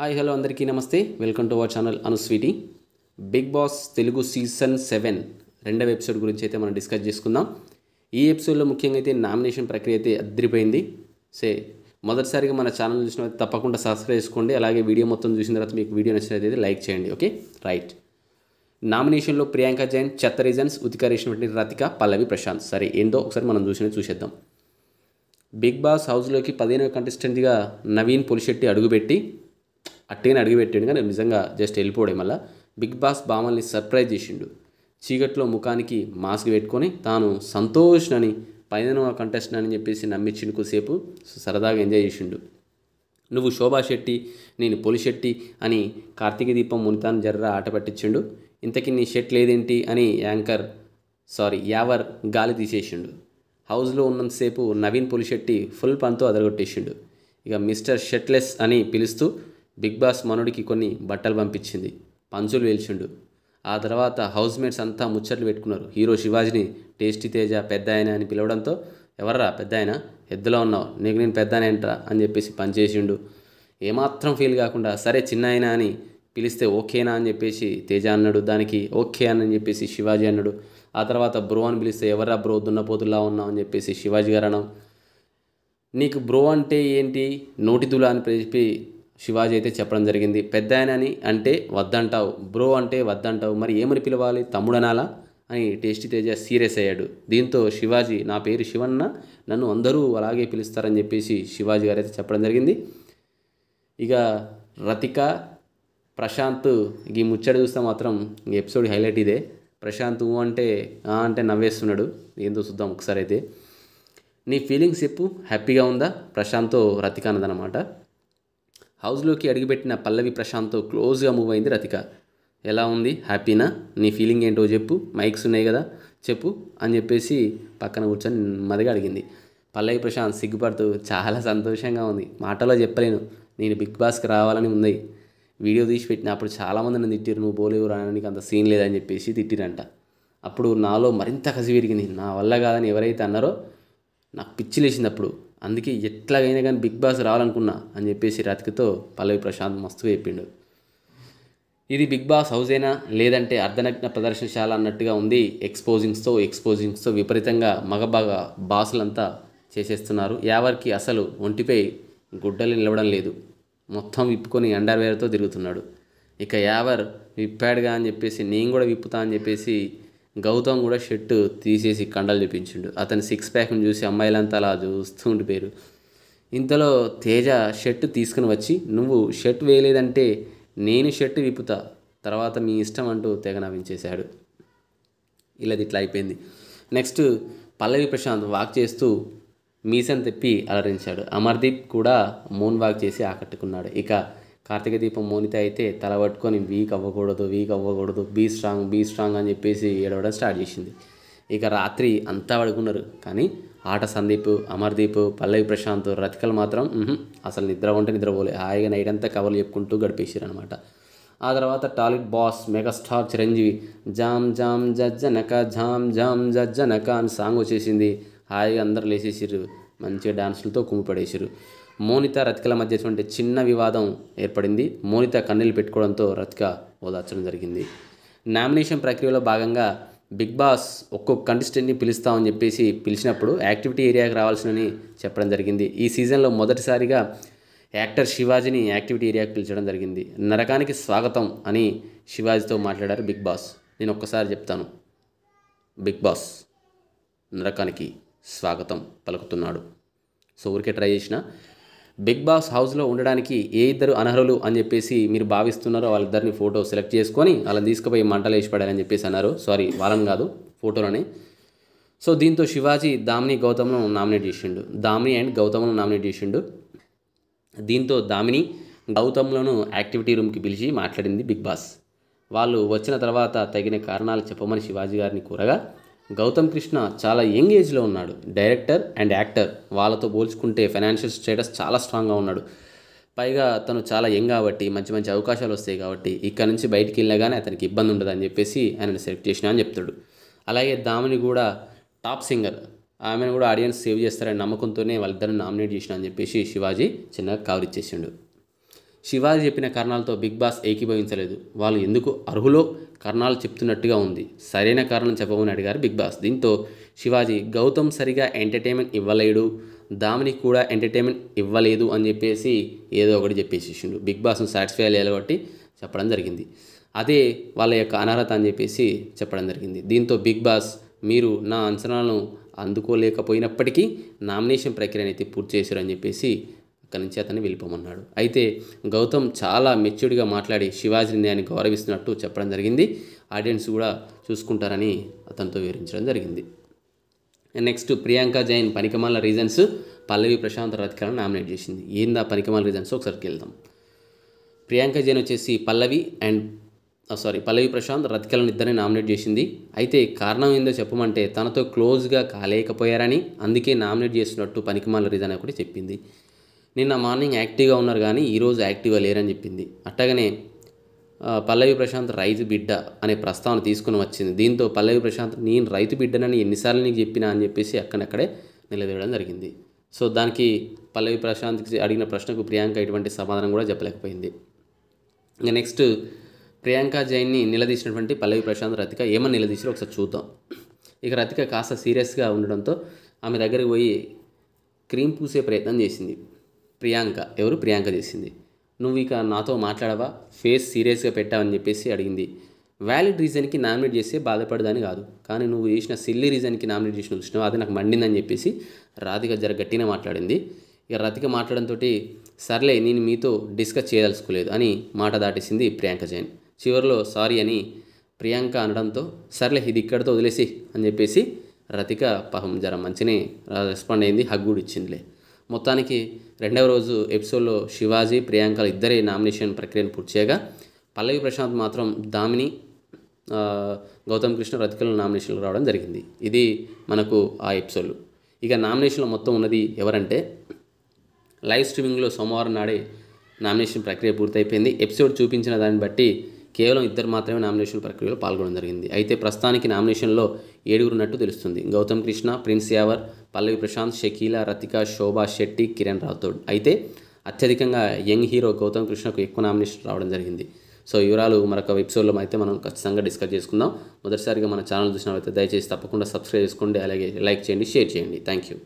hi hello అందరికీ నమస్తే welcome to our channel అనుస్వీటి Bigg Boss Telugu season seven రెండవ ఎపిసోడ్ గురించి అయితే మనం డిస్కస్ చేసుకుందాం ఈ ఎపిసోడ్లో ముఖ్యంగా అయితే నామినేషన్ ప్రక్రియ అయితే అద్దరిపోయింది సే మొదటిసారిగా మన ఛానల్ చూసిన తప్పకుండా సబ్స్క్రైబ్ చేసుకోండి అలాగే వీడియో మొత్తం చూసిన తర్వాత మీకు వీడియో నచ్చినట్లయితే లైక్ చేయండి ఓకే రైట్ నామినేషన్లో ప్రియాంక జైన్ చెత్త రీజన్స్ ఉతికరేసినటువంటి రతిక పల్లవి ప్రశాంత్ సరే ఏందో ఒకసారి మనం చూసినది చూసేద్దాం బిగ్ బాస్ హౌస్లోకి పదిహేనవ కంటెస్టెంట్గా నవీన్ పులిశెట్టి అడుగుపెట్టి అట్టేని అడిగిపెట్టాడు కానీ నిజంగా జస్ట్ వెళ్ళిపోవడం మళ్ళీ బిగ్ బాస్ బామల్ని సర్ప్రైజ్ చేసిండు చీకట్లో ముఖానికి మాస్క్ పెట్టుకొని తాను సంతోష్ అని పైన కంటెస్ట్ అని చెప్పేసి నమ్మించిన కొద్దిసేపు సరదాగా ఎంజాయ్ చేసిండు నువ్వు శోభా శెట్టి నేను పొలి శెట్టి అని కార్తీక దీపం మునితాను జర్ర ఆట పట్టించిండు ఇంతకీ నీ షెట్ లేదేంటి అని యాంకర్ సారీ యావర్ గాలి తీసేసిండు హౌస్లో ఉన్నంతసేపు నవీన్ పొలిశెట్టి ఫుల్ పంతో అదరగొట్టేసిండు ఇక మిస్టర్ షెట్లెస్ అని పిలుస్తూ బిగ్ బాస్ మనుడికి కొన్ని బట్టలు పంపించింది పంచులు వేల్చిండు ఆ తర్వాత హౌస్ మేట్స్ అంతా ముచ్చట్లు పెట్టుకున్నారు హీరో శివాజీని టేస్టీ తేజ పెద్ద ఆయన అని పిలవడంతో ఎవర్రా పెద్ద ఆయన ఎద్దులో ఉన్నావు నీకు నేను పెద్ద ఏంట్రా అని చెప్పేసి పనిచేసిండు ఏమాత్రం ఫీల్ కాకుండా సరే చిన్న అని పిలిస్తే ఓకేనా అని చెప్పేసి తేజ అన్నాడు దానికి ఓకే అని చెప్పేసి శివాజీ అన్నాడు ఆ తర్వాత బ్రో అని పిలిస్తే ఎవర్రా బ్రో దున్నపోతులా ఉన్నావు అని చెప్పేసి శివాజీ గారు అన్నాం నీకు బ్రో అంటే ఏంటి నోటి దులా అని చెప్పి శివాజీ అయితే చెప్పడం జరిగింది పెద్ద అని అంటే వద్దంటావు బ్రో అంటే వద్దంటావు మరి ఏమని పిలవాలి తమ్ముడనాలా అని టేస్టీ తేజ సీరియస్ అయ్యాడు దీంతో శివాజీ నా పేరు శివన్న నన్ను అందరూ అలాగే పిలుస్తారని చెప్పేసి శివాజీ గారు అయితే చెప్పడం జరిగింది ఇక రతిక ప్రశాంత్ ఈ ముచ్చట చూస్తే మాత్రం ఈ ఎపిసోడ్ హైలైట్ ఇదే ప్రశాంత్ ఊ అంటే అంటే నవ్వేస్తున్నాడు ఏందో చూద్దాం ఒకసారి అయితే నీ ఫీలింగ్స్ చెప్పు హ్యాపీగా ఉందా ప్రశాంత్తో రతిక అన్నదనమాట హౌస్లోకి అడుగుపెట్టిన పల్లవి ప్రశాంత్తో క్లోజ్గా మూవ్ అయింది రతిక ఎలా ఉంది హ్యాపీనా నీ ఫీలింగ్ ఏంటో చెప్పు మైక్స్ ఉన్నాయి కదా చెప్పు అని చెప్పేసి పక్కన కూర్చొని మదిగా అడిగింది పల్లవి ప్రశాంత్ సిగ్గుపడుతూ చాలా సంతోషంగా ఉంది మాటలో చెప్పలేను నేను బిగ్ బాస్కి రావాలని ఉంది వీడియో తీసి అప్పుడు చాలామంది నన్ను తిట్టిరు నువ్వు బోలేవు రానికి అంత సీన్ లేదని చెప్పేసి తిట్టిరంట అప్పుడు నాలో మరింత కసి విరిగింది నా వల్ల కాదని ఎవరైతే అన్నారో నాకు పిచ్చి లేచినప్పుడు అప్పుడు అందుకే ఎట్లాగైనా కానీ బిగ్ బాస్ రావాలనుకున్నా అని చెప్పేసి రతికితో పల్లవి ప్రశాంత్ మస్తుగా చెప్పిండు ఇది బిగ్ బాస్ అయినా లేదంటే అర్ధనగ్న ప్రదర్శనశాల అన్నట్టుగా ఉంది ఎక్స్పోజింగ్స్తో ఎక్స్పోజింగ్స్తో విపరీతంగా మగబాగా బాసులంతా చేసేస్తున్నారు ఎవరికి అసలు ఒంటిపై గుడ్డలు నిలవడం లేదు మొత్తం విప్పుకొని అండర్వేర్తో తిరుగుతున్నాడు ఇక యావర్ విప్పాడుగా అని చెప్పేసి నేను కూడా విప్పుతా అని చెప్పేసి గౌతమ్ కూడా షర్ట్ తీసేసి కండలు చూపించిండు అతని సిక్స్ ప్యాక్ని చూసి అమ్మాయిలంతా అలా చూస్తూ ఉండిపోయారు ఇంతలో తేజ షర్ట్ తీసుకుని వచ్చి నువ్వు షర్ట్ వేయలేదంటే నేను షర్ట్ విప్పుతా తర్వాత మీ ఇష్టం అంటూ తెగ నవ్వించేశాడు ఇలాది ఇట్లా అయిపోయింది నెక్స్ట్ పల్లవి ప్రశాంత్ వాక్ చేస్తూ మీసం తెప్పి అలరించాడు అమర్దీప్ కూడా మూన్ వాక్ చేసి ఆకట్టుకున్నాడు ఇక కార్తీక దీపం మోనిత అయితే తల పట్టుకొని వీక్ అవ్వకూడదు వీక్ అవ్వకూడదు బీ స్ట్రాంగ్ బీ స్ట్రాంగ్ అని చెప్పేసి ఏడవడం స్టార్ట్ చేసింది ఇక రాత్రి అంతా పడుకున్నారు కానీ ఆట సందీప్ అమర్దీప్ పల్లవి ప్రశాంత్ రతికలు మాత్రం అసలు నిద్ర ఉంటే నిద్రపోలే హాయిగా నైట్ అంతా కవర్లు చెప్పుకుంటూ గడిపేసారనమాట ఆ తర్వాత టాలీవుడ్ బాస్ మెగాస్టార్ చిరంజీవి జామ్ జామ్ జజ్జనక జామ్ జామ్ జజ్జనక అని సాంగ్ వచ్చేసింది హాయిగా అందరు లేచేసారు మంచిగా డాన్సులతో కుమ్మి పడేసారు మోనిత రతికల మధ్య చిన్న వివాదం ఏర్పడింది మోనిత కన్నీళ్ళు పెట్టుకోవడంతో రతిక ఓదార్చడం జరిగింది నామినేషన్ ప్రక్రియలో భాగంగా బిగ్ బాస్ ఒక్కొక్క కంటెస్టెంట్ని పిలుస్తామని చెప్పేసి పిలిచినప్పుడు యాక్టివిటీ ఏరియాకి రావాల్సినని చెప్పడం జరిగింది ఈ సీజన్లో మొదటిసారిగా యాక్టర్ శివాజీని యాక్టివిటీ ఏరియాకి పిలిచడం జరిగింది నరకానికి స్వాగతం అని శివాజీతో మాట్లాడారు బిగ్ బాస్ నేను ఒక్కసారి చెప్తాను బిగ్ బాస్ నరకానికి స్వాగతం పలుకుతున్నాడు సో ఊరికే ట్రై చేసిన బిగ్ బాస్ హౌస్లో ఉండడానికి ఏ ఇద్దరు అనర్హులు అని చెప్పేసి మీరు భావిస్తున్నారో వాళ్ళిద్దరిని ఫోటో సెలెక్ట్ చేసుకొని వాళ్ళని తీసుకుపోయి మంటలు వేసి పడాలని చెప్పేసి అన్నారు సారీ వాళ్ళని కాదు ఫోటోలని సో దీంతో శివాజీ దామిని గౌతమ్ను నామినేట్ చేసిండు దామిని అండ్ గౌతమ్ను నామినేట్ చేసిండు దీంతో దామిని గౌతమ్లను యాక్టివిటీ రూమ్కి పిలిచి మాట్లాడింది బిగ్ బాస్ వాళ్ళు వచ్చిన తర్వాత తగిన కారణాలు చెప్పమని శివాజీ గారిని కూరగా గౌతమ్ కృష్ణ చాలా యంగ్ ఏజ్లో ఉన్నాడు డైరెక్టర్ అండ్ యాక్టర్ వాళ్ళతో పోల్చుకుంటే ఫైనాన్షియల్ స్టేటస్ చాలా స్ట్రాంగ్గా ఉన్నాడు పైగా తను చాలా యంగ్ కాబట్టి మంచి మంచి అవకాశాలు వస్తాయి కాబట్టి ఇక్కడ నుంచి బయటికి వెళ్ళినాగానే అతనికి ఇబ్బంది ఉండదు అని చెప్పేసి ఆయనను సెలెక్ట్ చేసిన అని చెప్తాడు అలాగే దామిని కూడా టాప్ సింగర్ ఆమెను కూడా ఆడియన్స్ సేవ్ చేస్తారని నమ్మకంతోనే వాళ్ళిద్దరిని నామినేట్ చేసిన అని చెప్పేసి శివాజీ చిన్నగా కవర్ ఇచ్చేసిండు శివాజీ చెప్పిన కారణాలతో బిగ్ బాస్ ఏకీభవించలేదు వాళ్ళు ఎందుకు అర్హులో కారణాలు చెప్తున్నట్టుగా ఉంది సరైన కారణం చెప్పమని అడిగారు బిగ్ బాస్ దీంతో శివాజీ గౌతమ్ సరిగా ఎంటర్టైన్మెంట్ ఇవ్వలేడు దామిని కూడా ఎంటర్టైన్మెంట్ ఇవ్వలేదు అని చెప్పేసి ఏదో ఒకటి చెప్పేసిండు బిగ్ బాస్ను సాటిస్ఫై అయ్యేలా కాబట్టి చెప్పడం జరిగింది అదే వాళ్ళ యొక్క అనర్హత అని చెప్పేసి చెప్పడం జరిగింది దీంతో బిగ్ బాస్ మీరు నా అంచనాలను అందుకోలేకపోయినప్పటికీ నామినేషన్ ప్రక్రియను అయితే పూర్తి చేశారు అని చెప్పేసి అక్కడి నుంచి అతన్ని వెళ్ళిపోమన్నాడు అయితే గౌతమ్ చాలా మెచ్యూర్డ్గా మాట్లాడి శివాజీని ఆయన గౌరవిస్తున్నట్టు చెప్పడం జరిగింది ఆడియన్స్ కూడా చూసుకుంటారని అతనితో వివరించడం జరిగింది నెక్స్ట్ ప్రియాంక జైన్ పనికమాల రీజన్స్ పల్లవి ప్రశాంత్ రథికాలను నామినేట్ చేసింది ఏందా పనికమాల రీజన్స్ ఒకసారికి వెళ్దాం ప్రియాంక జైన్ వచ్చేసి పల్లవి అండ్ సారీ పల్లవి ప్రశాంత్ రతికలను ఇద్దరిని నామినేట్ చేసింది అయితే కారణం ఏందో చెప్పమంటే తనతో క్లోజ్గా కాలేకపోయారని అందుకే నామినేట్ చేస్తున్నట్టు పనికిమాల రీజన్ ఒకటి చెప్పింది నిన్న మార్నింగ్ యాక్టివ్గా ఉన్నారు కానీ ఈరోజు యాక్టివ్గా లేరని చెప్పింది అట్టగనే పల్లవి ప్రశాంత్ రైతు బిడ్డ అనే ప్రస్తావన తీసుకుని వచ్చింది దీంతో పల్లవి ప్రశాంత్ నేను రైతు బిడ్డనని ఎన్నిసార్లు నీకు చెప్పినా అని చెప్పేసి అక్కడక్కడే నిలదీయడం జరిగింది సో దానికి పల్లవి ప్రశాంత్కి అడిగిన ప్రశ్నకు ప్రియాంక ఇటువంటి సమాధానం కూడా చెప్పలేకపోయింది ఇంకా నెక్స్ట్ ప్రియాంక జైన్ని నిలదీసినటువంటి పల్లవి ప్రశాంత్ రతిక ఏమని నిలదీసారో ఒకసారి చూద్దాం ఇక రతిక కాస్త సీరియస్గా ఉండడంతో ఆమె దగ్గరికి పోయి క్రీమ్ పూసే ప్రయత్నం చేసింది ప్రియాంక ఎవరు ప్రియాంక చేసింది నువ్వు ఇక నాతో మాట్లాడవా ఫేస్ సీరియస్గా పెట్టావని చెప్పేసి అడిగింది వ్యాలిడ్ రీజన్కి నామినేట్ చేస్తే బాధపడదని కాదు కానీ నువ్వు చేసిన సిల్లీ రీజన్కి నామినేట్ చేసిన చూసినావు అది నాకు మండిందని చెప్పేసి రాధిక జర గట్టిగా మాట్లాడింది ఇక రతిక మాట్లాడంతో సర్లే నేను మీతో డిస్కస్ చేయదలుచుకోలేదు అని మాట దాటేసింది ప్రియాంక జైన్ చివరిలో సారీ అని ప్రియాంక అనడంతో సర్లే ఇది ఇక్కడితో వదిలేసి అని చెప్పేసి రతిక పహం జర మంచినే రెస్పాండ్ అయింది హగ్ కూడా ఇచ్చిందిలే మొత్తానికి రెండవ రోజు ఎపిసోడ్లో శివాజీ ప్రియాంకలు ఇద్దరే నామినేషన్ ప్రక్రియను పూర్తి చేయగా పల్లవి ప్రశాంత్ మాత్రం దామిని గౌతమ్ కృష్ణ రతికల నామినేషన్లు రావడం జరిగింది ఇది మనకు ఆ ఎపిసోడ్లు ఇక నామినేషన్లో మొత్తం ఉన్నది ఎవరంటే లైవ్ స్ట్రీమింగ్లో సోమవారం నాడే నామినేషన్ ప్రక్రియ పూర్తయిపోయింది ఎపిసోడ్ చూపించిన దాన్ని బట్టి కేవలం ఇద్దరు మాత్రమే నామినేషన్ ప్రక్రియలో పాల్గొనడం జరిగింది అయితే ప్రస్తుతానికి నామినేషన్లో ఏడుగురున్నట్టు తెలుస్తుంది గౌతమ్ కృష్ణ ప్రిన్స్ యావర్ పల్లవి ప్రశాంత్ షకీల రతిక శోభా శెట్టి కిరణ్ రాథోడ్ అయితే అత్యధికంగా యంగ్ హీరో గౌతమ్ కృష్ణకు ఎక్కువ నామినేషన్ రావడం జరిగింది సో వివరాలు మరొక ఎపిసోడ్లో అయితే మనం ఖచ్చితంగా డిస్కస్ చేసుకుందాం మొదటిసారిగా మన ఛానల్ చూసినట్లయితే దయచేసి తప్పకుండా సబ్స్క్రైబ్ చేసుకోండి అలాగే లైక్ చేయండి షేర్ చేయండి థ్యాంక్ యూ